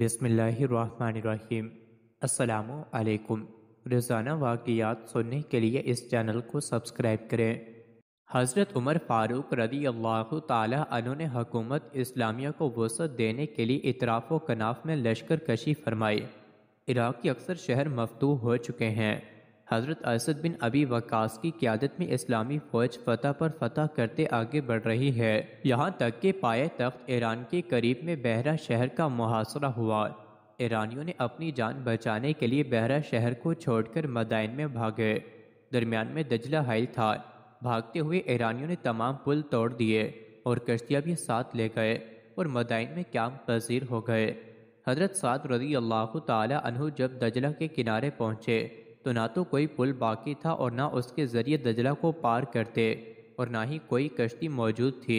बिसमीम् अल्लाम रोज़ाना वाक़ात सुनने के लिए इस चैनल को सब्सक्राइब करें हज़रत उमर फ़ारूक रदी अल्लाह तु ने हकूमत इस्लामिया को वसत देने के लिए इतराफ़ कनाफ में लश्कर कशी फरमाई इराक़ के अक्सर शहर मफतू हो चुके हैं हज़रत असद बिन अबी वकास की क्यादत में इस्लामी फ़ौज फतह पर फतह करते आगे बढ़ रही है यहाँ तक कि पाए तख्त ईरान के करीब में बहरा शहर का मुहासरा हुआ ईरानियों ने अपनी जान बचाने के लिए बहरा शहर को छोड़कर मदाइन में भागे दरमियान में दजला हाइल था भागते हुए ईरानियों ने तमाम पुल तोड़ दिए और कश्तियाँ भी साथ ले गए और मदाइन में क्या पजीर हो गए हजरत साद रजी अल्लाह तु जब दजला के किनारे पहुँचे तो ना तो कोई पुल बाकी था और ना उसके ज़रिए दजला को पार करते और ना ही कोई कश्ती मौजूद थी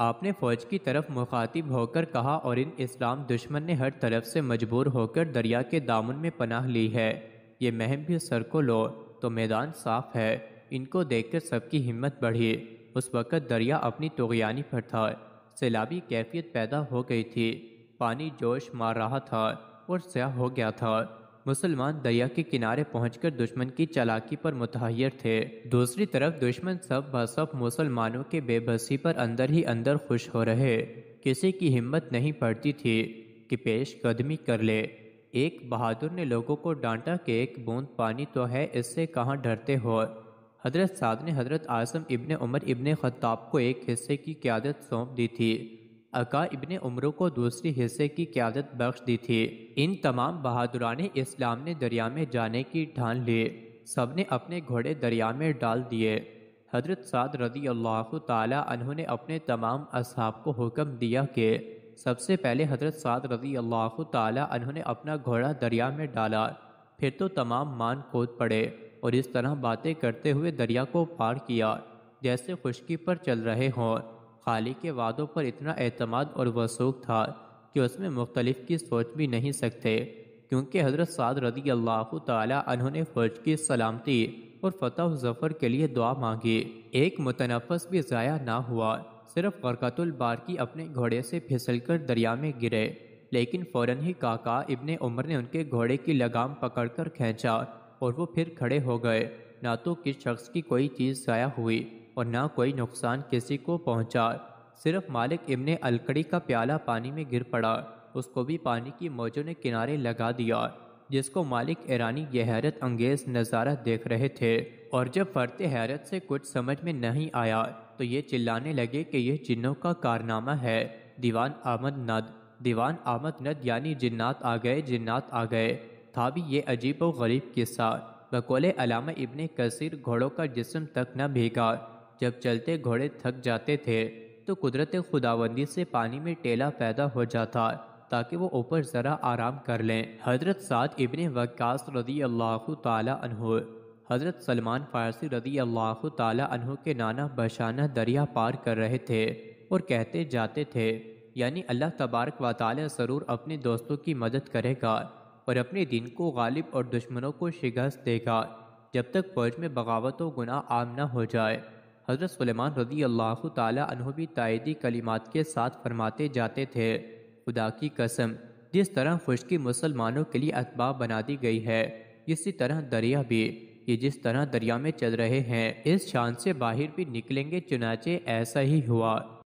आपने फौज की तरफ मुखातिब होकर कहा और इन इस्लाम दुश्मन ने हर तरफ से मजबूर होकर दरिया के दामन में पनाह ली है ये महम भी सर को लो तो मैदान साफ है इनको देखकर सबकी हिम्मत बढ़ी उस वक़्त दरिया अपनी तोगयानी पर था सैलाबी कैफियत पैदा हो गई थी पानी जोश मार रहा था और स्याह हो गया था मुसलमान दरिया के किनारे पहुंचकर दुश्मन की चालाकी पर मुतहैर थे दूसरी तरफ दुश्मन सब बसब मुसलमानों के बेबसी पर अंदर ही अंदर खुश हो रहे किसी की हिम्मत नहीं पड़ती थी कि पेश कदमी कर ले एक बहादुर ने लोगों को डांटा कि एक बूंद पानी तो है इससे कहाँ डरते हो हजरत साद ने हजरत Asim ibn Umar ibn Khattab को एक हिस्से की क्यादत सौंप दी थी अका इबन उम्र को दूसरे हिस्से की क्यादत बख्श दी थी इन तमाम बहादुरान इस्लाम ने दरिया में जाने की ठान ली सब ने अपने घोड़े दरिया में डाल दिए हजरत साद रदी अल्लाह तहों ने अपने तमाम असहाब को हुक्म दिया कि सबसे पहले हजरत साद रजी अल्लाह तहों ने अपना घोड़ा दरिया में डाला फिर तो तमाम मान कूद पड़े और इस तरह बातें करते हुए दरिया को पार किया जैसे खुशकी पर चल रहे हों खाली के वादों पर इतना अतमाद और वसूख था कि उसमें मुख्तलिफ की सोच भी नहीं सकते क्योंकि हज़रत साद रदी अल्लाह तहों ने फौज की सलामती और फतह जफर के लिए दुआ मांगी एक मुतनफस भी ज़ाया ना हुआ सिर्फ बरकतुल की अपने घोड़े से फिसल कर दरिया में गिरे लेकिन फ़ौर ही काका इबन उमर ने उनके घोड़े की लगाम पकड़ कर खींचा और वो फिर खड़े हो गए ना तो किस शख्स की कोई चीज़ ज़ाया हुई और ना कोई नुकसान किसी को पहुंचा सिर्फ मालिक इमन अलकड़ी का प्याला पानी में गिर पड़ा उसको भी पानी की मौजों ने किनारे लगा दिया जिसको मालिक ईरानी यह हैरत अंगेज नज़ारा देख रहे थे और जब फरते हैरत से कुछ समझ में नहीं आया तो ये चिल्लाने लगे कि यह जिन्हों का कारनामा है दीवान आमद नद दीवान आमद नद यानी जिन्नात आ गए जिन्नात आ गए था भी ये अजीब व गरीब किस्सा बकोले अलामा इब्ने कसीर घोड़ों का जिस्म तक न भीगा जब चलते घोड़े थक जाते थे तो कुदरत खुदाबंदी से पानी में टेला पैदा हो जाता ताकि वो ऊपर ज़रा आराम कर लें हज़रत साद इबन वक्स रदी अल्लाह तहु हज़रत सलमान फ़ारसी रदी अल्लाह तहु के नाना बशाना दरिया पार कर रहे थे और कहते जाते थे यानी अल्लाह तबारक व ताली ज़रूर अपने दोस्तों की मदद करेगा और अपने दिन को गालिब और दुश्मनों को शिकस्त देगा जब तक फौज में बगावत व गुना आम न हो जाए हज़रत सलेमान रदी अल्लाह तह भी तायदी कलिमात के साथ फरमाते जाते थे खुदा की कसम जिस तरह खुश्की मुसलमानों के लिए अतबा बना दी गई है इसी तरह दरिया भी ये जिस तरह दरिया में चल रहे हैं इस शान से बाहर भी निकलेंगे चुनाचे ऐसा ही हुआ